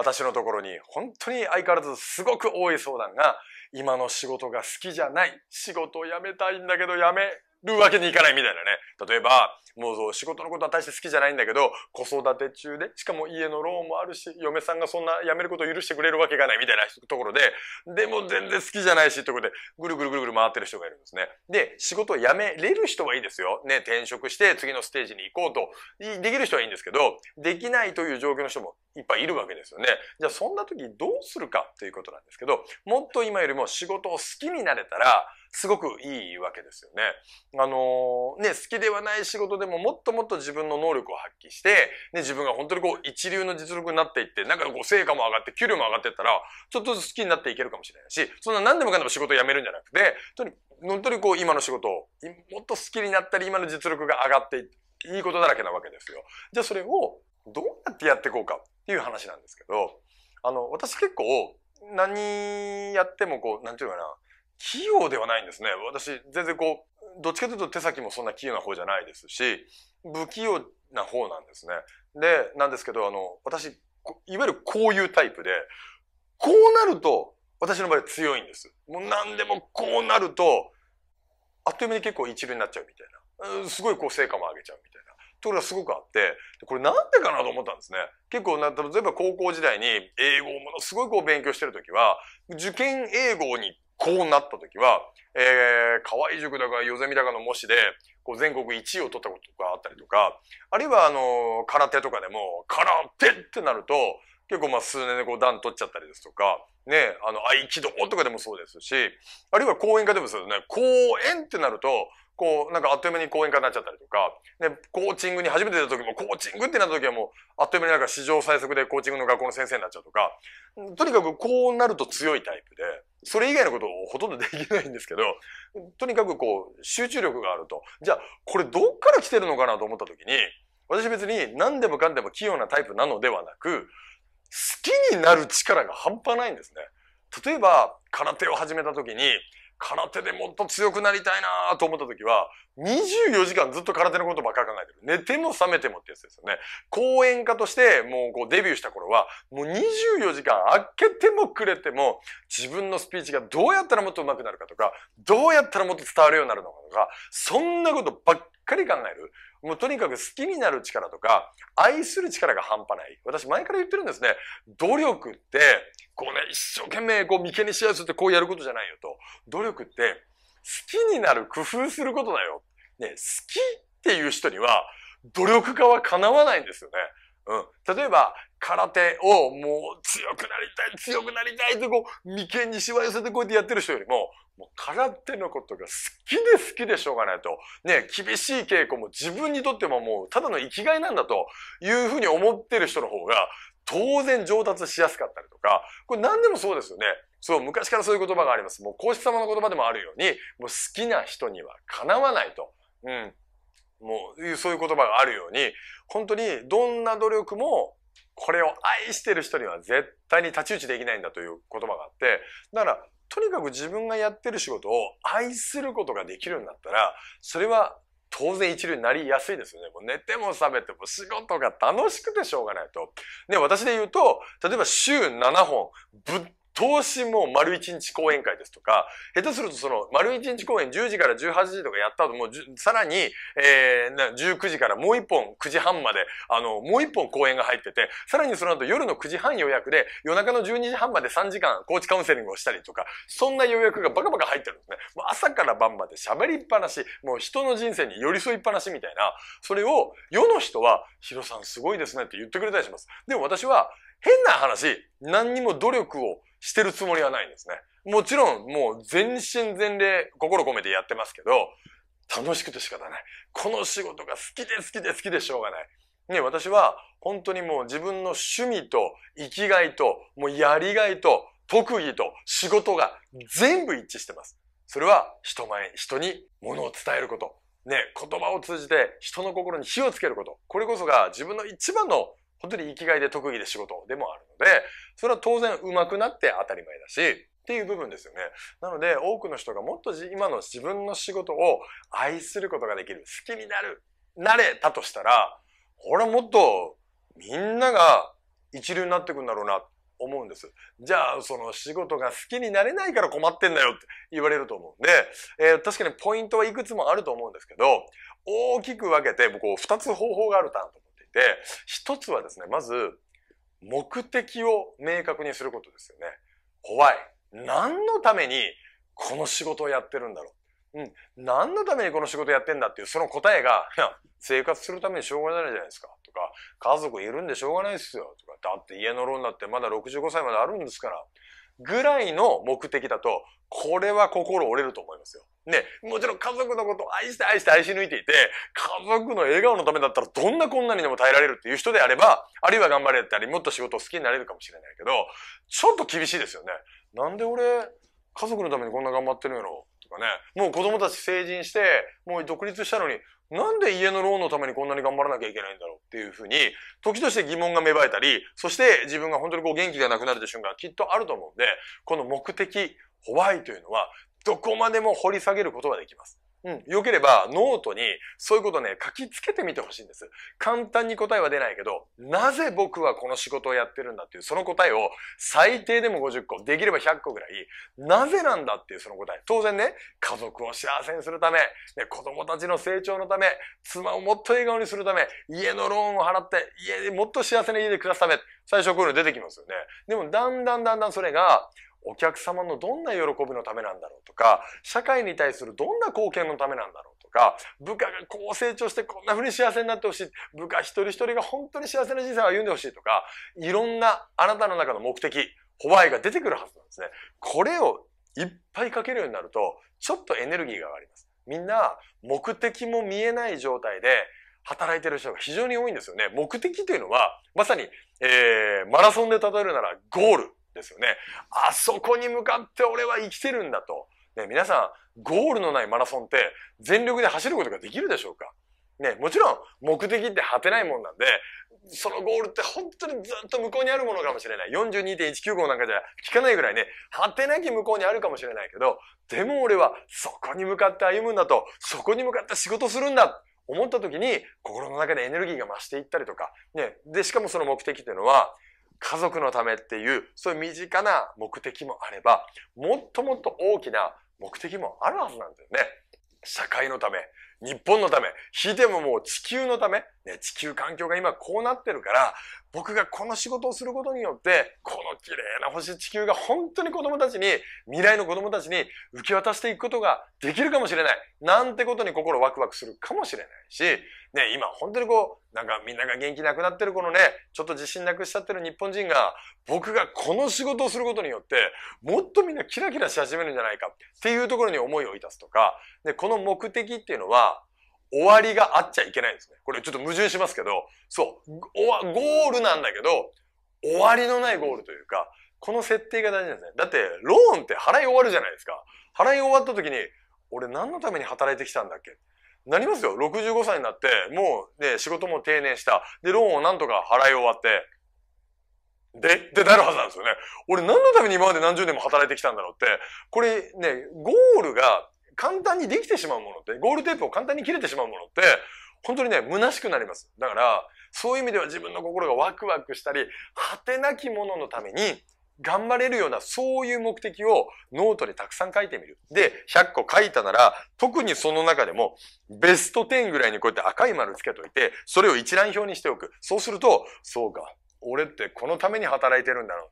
私のところに本当に相変わらずすごく多い相談が、今の仕事が好きじゃない。仕事を辞めたいんだけど辞めるわけにいかないみたいなね。例えば、もう仕事のことは大して好きじゃないんだけど、子育て中で、しかも家のローンもあるし、嫁さんがそんな辞めることを許してくれるわけがないみたいなところで、でも全然好きじゃないし、ということで、ぐるぐるぐるぐる回ってる人がいるんですね。で、仕事を辞めれる人はいいですよ。ね、転職して次のステージに行こうと、できる人はいいんですけど、できないという状況の人もいっぱいいるわけですよね。じゃあそんな時どうするかということなんですけど、もっと今よりも仕事を好きになれたら、すごくいいわけですよね。あのー、ね、好きではない仕事でもももっともっと自分の能力を発揮して、ね、自分が本当にこう一流の実力になっていって、なんかこう成果も上がって、給料も上がっていったら、ちょっとずつ好きになっていけるかもしれないし、そんな何でもかんでも仕事を辞めるんじゃなくて、に本当にこう今の仕事を、もっと好きになったり、今の実力が上がっていいことだらけなわけですよ。じゃあそれをどうやってやっていこうかっていう話なんですけど、あの、私結構何やってもこう、なんていうかな、器用ではないんですね。私、全然こどっちかというと手先もそんな器用な方じゃないですし、不器用な方なんですね。で、なんですけど、あの、私、いわゆるこういうタイプで、こうなると、私の場合強いんです。もう何でもこうなると、あっという間に結構一流になっちゃうみたいな。すごいこう成果も上げちゃうみたいな。ところがすごくあって、これなんでかなと思ったんですね。結構な、例えば高校時代に英語をものすごいこう勉強してるときは、受験英語にこうなった時は、えー、河合塾だか、ヨゼミだかの模試で、こう全国1位を取ったことがあったりとか、あるいはあの、空手とかでも、空手ってなると、結構まあ数年でこう段取っちゃったりですとか、ね、あの、合気道とかでもそうですし、あるいは講演家でもそうですね、講演ってなると、こう、なんかあっという間に講演家になっちゃったりとか、ね、コーチングに初めて出た時も、コーチングってなった時はもう、あっという間になんか史上最速でコーチングの学校の先生になっちゃうとか、とにかくこうなると強いタイプで、それ以外のことをほとんどできないんですけど、とにかくこう、集中力があると。じゃあ、これどっから来てるのかなと思った時に、私別に何でもかんでも器用なタイプなのではなく、好きになる力が半端ないんですね。例えば、空手を始めた時に、空手でもっと強くなりたいなと思った時は、24時間ずっと空手のことばっかり考えてる。寝ても覚めてもってやつですよね。講演家としてもうこうデビューした頃は、もう24時間開けてもくれても、自分のスピーチがどうやったらもっと上手くなるかとか、どうやったらもっと伝わるようになるのかとか、そんなことばっかり考える。もうとにかく好きになる力とか、愛する力が半端ない。私前から言ってるんですね。努力ってこうね、一生懸命こう眉間にしやすってこうやることじゃないよと。努力って好きになる工夫することだよ。ね、好きっていう人には努力家は叶わないんですよね。うん。例えば、空手をもう強くなりたい、強くなりたいってこう、眉間にしわ寄せてこうやってやってる人よりも、もう空手のことが好きで好きでしょうがないと、ね、厳しい稽古も自分にとってももうただの生きがいなんだというふうに思ってる人の方が、当然上達しやすかったりとか、これ何でもそうですよね。そう、昔からそういう言葉があります。もう孔子様の言葉でもあるように、もう好きな人にはかなわないと。うん。もう、そういう言葉があるように、本当にどんな努力も、これを愛してる人には絶対に太刀打ちできないんだという言葉があって、だから、とにかく自分がやってる仕事を愛することができるんだったら、それは当然一流になりやすいですよね。もう寝ても覚めても仕事が楽しくてしょうがないと。ね、私で言うと、例えば週7本、ぶっ投資も丸一日講演会ですとか、下手するとその丸一日講演10時から18時とかやった後も、さらに、えー、19時からもう一本9時半まで、あの、もう一本講演が入ってて、さらにその後夜の9時半予約で夜中の12時半まで3時間コーチカウンセリングをしたりとか、そんな予約がバカバカ入ってるんですね。もう朝から晩まで喋りっぱなし、もう人の人生に寄り添いっぱなしみたいな、それを世の人は、ヒロさんすごいですねって言ってくれたりします。でも私は変な話、何にも努力をしてるつもりはないんですね。もちろん、もう全身全霊、心込めてやってますけど、楽しくて仕方ない。この仕事が好きで好きで好きでしょうがない。ね、私は本当にもう自分の趣味と生きがいと、もうやりがいと、特技と仕事が全部一致してます。それは人前、人に物を伝えること。ね、言葉を通じて人の心に火をつけること。これこそが自分の一番の本当に生きがいで特技で仕事でもあるので、それは当然上手くなって当たり前だし、っていう部分ですよね。なので、多くの人がもっと今の自分の仕事を愛することができる、好きになる、なれたとしたら、これはもっとみんなが一流になってくんだろうな、思うんです。じゃあ、その仕事が好きになれないから困ってんだよって言われると思うんで、えー、確かにポイントはいくつもあると思うんですけど、大きく分けて僕二つ方法があるかなと思て、一つはですね、まず、目的を明確にすることですよね。怖い。何のためにこの仕事をやってるんだろう。うん。何のためにこの仕事やってんだっていう、その答えが、生活するためにしょうがないじゃないですか。とか、家族いるんでしょうがないですよ。とか、だって家のローンだってまだ65歳まであるんですから。ぐらいの目的だと、これは心折れると思いますよ。ね、もちろん家族のことを愛して愛して愛し抜いていて、家族の笑顔のためだったらどんな困難にでも耐えられるっていう人であれば、あるいは頑張れたり、もっと仕事を好きになれるかもしれないけど、ちょっと厳しいですよね。なんで俺、家族のためにこんな頑張ってるんやろかね。もう子供たち成人して、もう独立したのに、なんで家のローンのためにこんなに頑張らなきゃいけないんだろうっていうふうに、時として疑問が芽生えたり、そして自分が本当にこう元気がなくなる瞬間きっとあると思うんで、この目的、ホワイというのは、どこまでも掘り下げることができます。うん。良ければノートにそういうことね、書きつけてみてほしいんです。簡単に答えは出ないけど、なぜ僕はこの仕事をやってるんだっていう、その答えを最低でも50個、できれば100個ぐらい、なぜなんだっていうその答え。当然ね、家族を幸せにするため、ね、子供たちの成長のため、妻をもっと笑顔にするため、家のローンを払って、家でもっと幸せな家で暮らすため、最初こういうの出てきますよね。でもだんだんだんだんそれが、お客様のどんな喜びのためなんだろうとか、社会に対するどんな貢献のためなんだろうとか、部下がこう成長してこんな風に幸せになってほしい、部下一人一人が本当に幸せな人生を歩んでほしいとか、いろんなあなたの中の目的、ホワイが出てくるはずなんですね。これをいっぱいかけるようになると、ちょっとエネルギーが上がります。みんな目的も見えない状態で働いてる人が非常に多いんですよね。目的というのは、まさに、えー、マラソンで例えるならゴールですよね。あそこに向かって俺は生きてるんだと。ね、皆さん、ゴールのないマラソンって全力で走ることができるでしょうかね、もちろん目的って果てないもんなんで、そのゴールって本当にずっと向こうにあるものかもしれない。42.195なんかじゃ効かないぐらいね、果てなき向こうにあるかもしれないけど、でも俺はそこに向かって歩むんだと、そこに向かって仕事するんだ思った時に心の中でエネルギーが増していったりとか、ね、で、しかもその目的っていうのは、家族のためっていう、そういう身近な目的もあれば、もっともっと大きな目的もあるはずなんだよね。社会のため、日本のため、ひいてももう地球のため、ね、地球環境が今こうなってるから、僕がこの仕事をすることによって、この綺麗な星地球が本当に子供たちに、未来の子供たちに受け渡していくことができるかもしれない。なんてことに心ワクワクするかもしれないし、ね、今本当にこう、なんかみんなが元気なくなってるこのね、ちょっと自信なくしちゃってる日本人が、僕がこの仕事をすることによって、もっとみんなキラキラし始めるんじゃないかっていうところに思いをいたすとか、で、この目的っていうのは、終わりがあっちゃいけないんですね。これちょっと矛盾しますけど、そう、ゴールなんだけど、終わりのないゴールというか、この設定が大事なんですね。だって、ローンって払い終わるじゃないですか。払い終わった時に、俺何のために働いてきたんだっけなりますよ。65歳になって、もうね、仕事も定年した。で、ローンをなんとか払い終わって、で、ってなるはずなんですよね。俺何のために今まで何十年も働いてきたんだろうって、これね、ゴールが簡単にできてしまうものって、ゴールテープを簡単に切れてしまうものって、本当にね、虚しくなります。だから、そういう意味では自分の心がワクワクしたり、果てなきもののために頑張れるような、そういう目的をノートでたくさん書いてみる。で、100個書いたなら、特にその中でも、ベスト10ぐらいにこうやって赤い丸つけといて、それを一覧表にしておく。そうすると、そうか、俺ってこのために働いてるんだろう。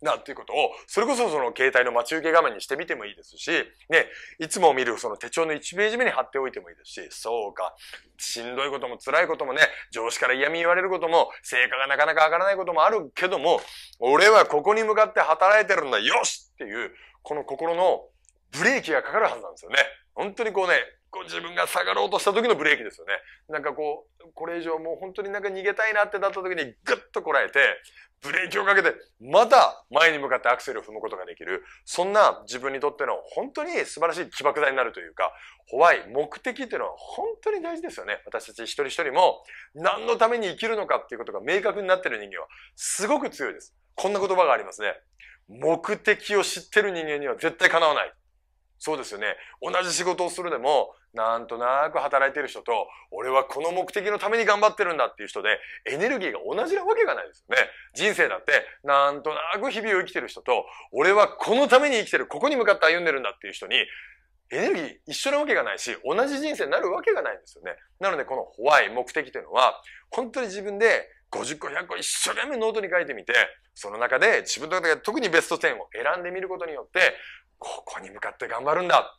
なんていうことを、それこそその携帯の待ち受け画面にしてみてもいいですし、ね、いつも見るその手帳の1ページ目に貼っておいてもいいですし、そうか、しんどいことも辛いこともね、上司から嫌味言われることも、成果がなかなか上がらないこともあるけども、俺はここに向かって働いてるんだ、よしっていう、この心のブレーキがかかるはずなんですよね。本当にこうね、こう自分が下がろうとした時のブレーキですよね。なんかこう、これ以上もう本当になんか逃げたいなってなった時にグッとこらえて、ブレーキをかけて、また前に向かってアクセルを踏むことができる。そんな自分にとっての本当に素晴らしい起爆剤になるというか、ホワイ、目的っていうのは本当に大事ですよね。私たち一人一人も何のために生きるのかっていうことが明確になってる人間はすごく強いです。こんな言葉がありますね。目的を知ってる人間には絶対叶わない。そうですよね。同じ仕事をするでも、なんとなく働いてる人と、俺はこの目的のために頑張ってるんだっていう人で、エネルギーが同じなわけがないですよね。人生だって、なんとなく日々を生きてる人と、俺はこのために生きてる、ここに向かって歩んでるんだっていう人に、エネルギー一緒なわけがないし、同じ人生になるわけがないんですよね。なので、このホワイ目的というのは、本当に自分で50個、100個一生懸命ノートに書いてみて、その中で自分の中で特にベスト10を選んでみることによって、ここに向かって頑張るんだ。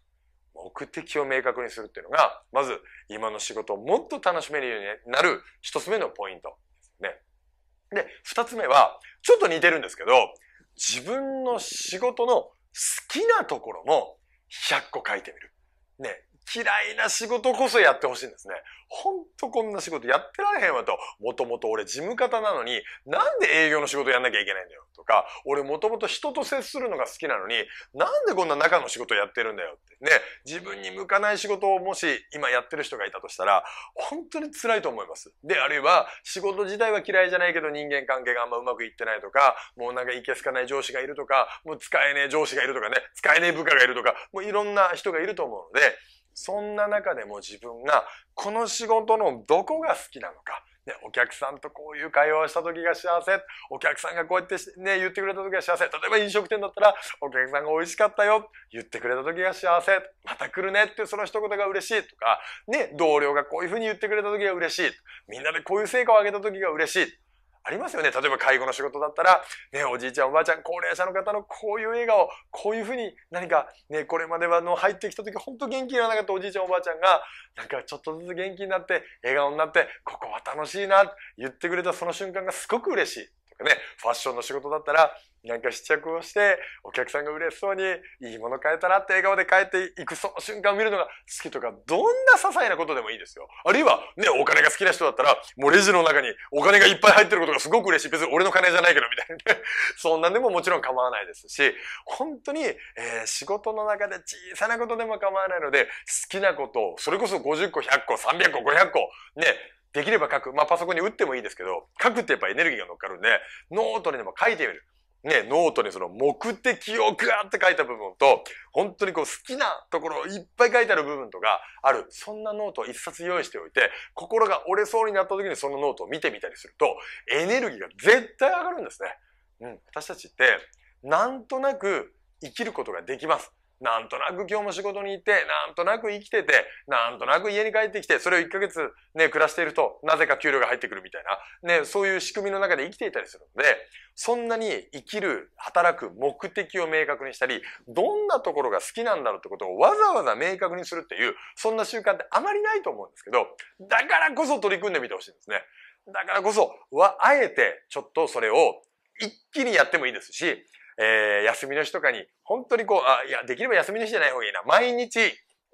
目的を明確にするっていうのが、まず今の仕事をもっと楽しめるようになる一つ目のポイントでね。で、二つ目は、ちょっと似てるんですけど、自分の仕事の好きなところも100個書いてみる。ね、嫌いな仕事こそやってほしいんですね。ほんとこんな仕事やってられへんわと。もともと俺事務方なのに、なんで営業の仕事やんなきゃいけないんだよとか、俺もともと人と接するのが好きなのに、なんでこんな中の仕事やってるんだよって。ね、自分に向かない仕事をもし今やってる人がいたとしたら、本当に辛いと思います。で、あるいは仕事自体は嫌いじゃないけど人間関係があんまうまくいってないとか、もうなんかいけすかない上司がいるとか、もう使えねえ上司がいるとかね、使えねえ部下がいるとか、もういろんな人がいると思うので、そんな中でも自分がこの仕事のどこが好きなのか、ね、お客さんとこういう会話をした時が幸せ、お客さんがこうやってね、言ってくれた時が幸せ、例えば飲食店だったらお客さんが美味しかったよ、言ってくれた時が幸せ、また来るねっていうその一言が嬉しいとか、ね、同僚がこういうふうに言ってくれた時が嬉しい、みんなでこういう成果を上げた時が嬉しい。ありますよね。例えば介護の仕事だったら、ね、おじいちゃんおばあちゃん、高齢者の方のこういう笑顔、こういうふうに何かね、これまではの入ってきた時、本当元気にならなかったおじいちゃんおばあちゃんが、なんかちょっとずつ元気になって、笑顔になって、ここは楽しいな、言ってくれたその瞬間がすごく嬉しい。かね、ファッションの仕事だったら、なんか試着をして、お客さんが嬉しそうに、いいもの買えたらって笑顔で帰っていくその瞬間を見るのが好きとか、どんな些細なことでもいいですよ。あるいは、ね、お金が好きな人だったら、もうレジの中にお金がいっぱい入ってることがすごく嬉しい。別に俺の金じゃないけど、みたいなね。そんなんでももちろん構わないですし、本当に、えー、仕事の中で小さなことでも構わないので、好きなことを、それこそ50個、100個、300個、500個、ね、できれば書く。まあ、パソコンに打ってもいいですけど、書くってやっぱエネルギーが乗っかるんで、ノートにでも書いてみる。ね、ノートにその目的をワーって書いた部分と、本当にこう好きなところをいっぱい書いてある部分とかある、そんなノートを一冊用意しておいて、心が折れそうになった時にそのノートを見てみたりすると、エネルギーが絶対上がるんですね。うん、私たちって、なんとなく生きることができます。なんとなく今日も仕事に行って、なんとなく生きてて、なんとなく家に帰ってきて、それを1ヶ月ね、暮らしていると、なぜか給料が入ってくるみたいな、ね、そういう仕組みの中で生きていたりするので、そんなに生きる、働く目的を明確にしたり、どんなところが好きなんだろうってことをわざわざ明確にするっていう、そんな習慣ってあまりないと思うんですけど、だからこそ取り組んでみてほしいんですね。だからこそ、あえてちょっとそれを一気にやってもいいですし、えー、休みの日とかに、本当にこう、あ、いや、できれば休みの日じゃない方がいいな。毎日、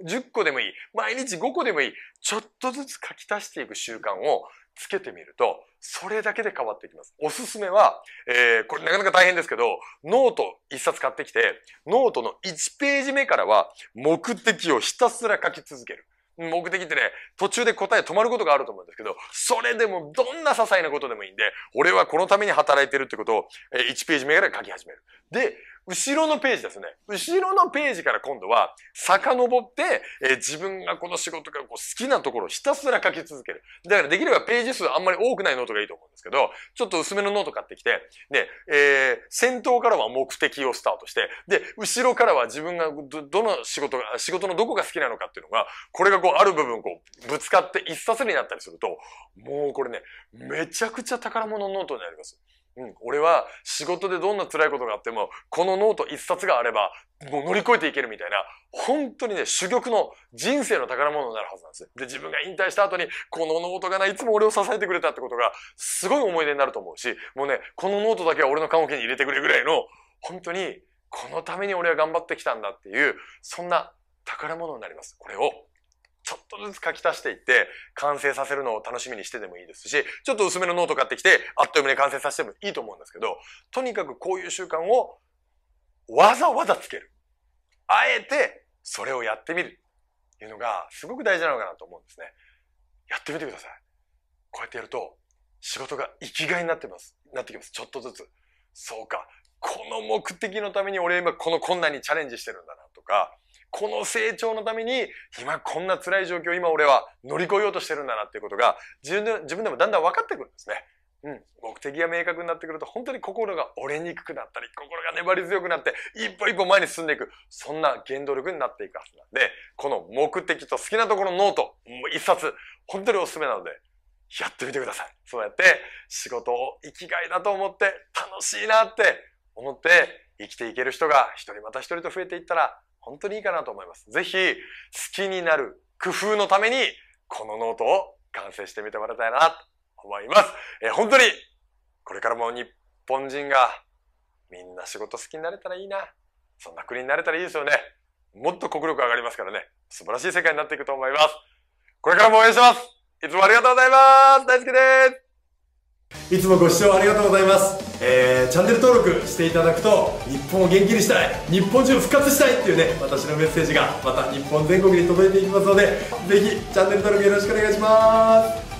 10個でもいい。毎日5個でもいい。ちょっとずつ書き足していく習慣をつけてみると、それだけで変わってきます。おすすめは、えー、これなかなか大変ですけど、ノート1冊買ってきて、ノートの1ページ目からは目的をひたすら書き続ける。目的ってね、途中で答え止まることがあると思うんですけど、それでもどんな些細なことでもいいんで、俺はこのために働いてるってことを、え1ページ目から書き始める。で、後ろのページですね。後ろのページから今度は、遡って、えー、自分がこの仕事がこう好きなところをひたすら書き続ける。だからできればページ数あんまり多くないノートがいいと思うんですけど、ちょっと薄めのノート買ってきて、で、えー、先頭からは目的をスタートして、で、後ろからは自分がど、どの仕事が、仕事のどこが好きなのかっていうのが、これがこうある部分こう、ぶつかって一冊になったりすると、もうこれね、めちゃくちゃ宝物ノートになります。うん、俺は仕事でどんな辛いことがあっても、このノート一冊があれば、もう乗り越えていけるみたいな、本当にね、珠玉の人生の宝物になるはずなんですよ。で、自分が引退した後に、このノートがない、つも俺を支えてくれたってことが、すごい思い出になると思うし、もうね、このノートだけは俺の看護に入れてくれぐらいの、本当に、このために俺は頑張ってきたんだっていう、そんな宝物になります。これをちょっとずつ書き足していって、完成させるのを楽しみにしてでもいいですし、ちょっと薄めのノート買ってきて、あっという間に完成させてもいいと思うんですけど、とにかくこういう習慣をわざわざつける。あえて、それをやってみる。いうのが、すごく大事なのかなと思うんですね。やってみてください。こうやってやると、仕事が生きがいになってます。なってきます。ちょっとずつ。そうか。この目的のために俺今この困難にチャレンジしてるんだなとか、この成長のために、今こんな辛い状況、今俺は乗り越えようとしてるんだなっていうことが、自分で自分でもだんだん分かってくるんですね。うん、目的が明確になってくると本当に心が折れにくくなったり、心が粘り強くなって、一歩一歩前に進んでいく、そんな原動力になっていくはずなんで、この目的と好きなところのノート、もう一冊、本当におすすめなので、やってみてください。そうやって仕事を生きがいだと思って、楽しいなって思って生きていける人が一人また一人と増えていったら、本当にいいかなと思います。ぜひ、好きになる工夫のために、このノートを完成してみてもらいたいなと思います。えー、本当に、これからも日本人がみんな仕事好きになれたらいいな。そんな国になれたらいいですよね。もっと国力上がりますからね。素晴らしい世界になっていくと思います。これからも応援します。いつもありがとうございます。大好きです。いつもご視聴ありがとうございます、えー、チャンネル登録していただくと日本を元気にしたい日本中復活したいっていうね私のメッセージがまた日本全国に届いていきますのでぜひチャンネル登録よろしくお願いします